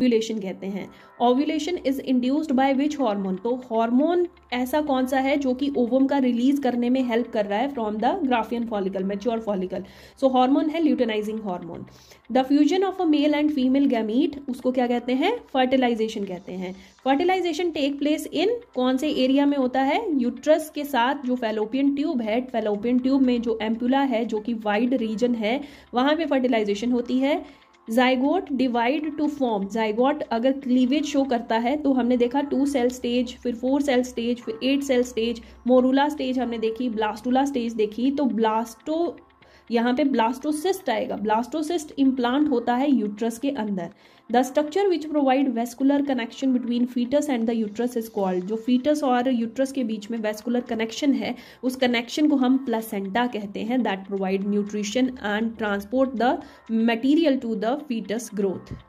ovulation कहते हैं ovulation is induced by which hormone तो हार्मोन ऐसा कौन सा है जो कि ओवम का रिलीज करने में हेल्प कर रहा है from the Graafian follicle mature follicle so hormone है luteinising hormone the fusion of a male and female gamete उसको क्या कहते हैं फर्टिलाइजेशन कहते हैं फर्टिलाइजेशन टेक प्लेस इन कौन से एरिया में होता है यूट्रस के साथ जो फेलोपियन ट्यूब है फेलोपियन ट्यूब में जो एम्पुला है जो कि वाइड रीजन है वहां पे फर्टिलाइजेशन होती है zygote divide to form zygote अगर क्लीवेज शो करता है तो हमने देखा टू सेल स्टेज फिर फोर सेल स्टेज फिर eight cell stage morula stage हमने देखी ब्लास्टूला स्टेज देखी तो ब्लास्टो यहाँ पे ब्लास्टोसिस्ट आएगा ब्लास्टोसिस्ट इम्प्लांट होता है यूट्रस के अंदर the structure which provide vascular connection between foetus and the uterus is called जो फीटस और यूट्रस के बीच में वेस्कुलर कनेक्शन है उस कनेक्शन को हम प्लेसेंटा कहते हैं that provide nutrition and transport the material to the foetus growth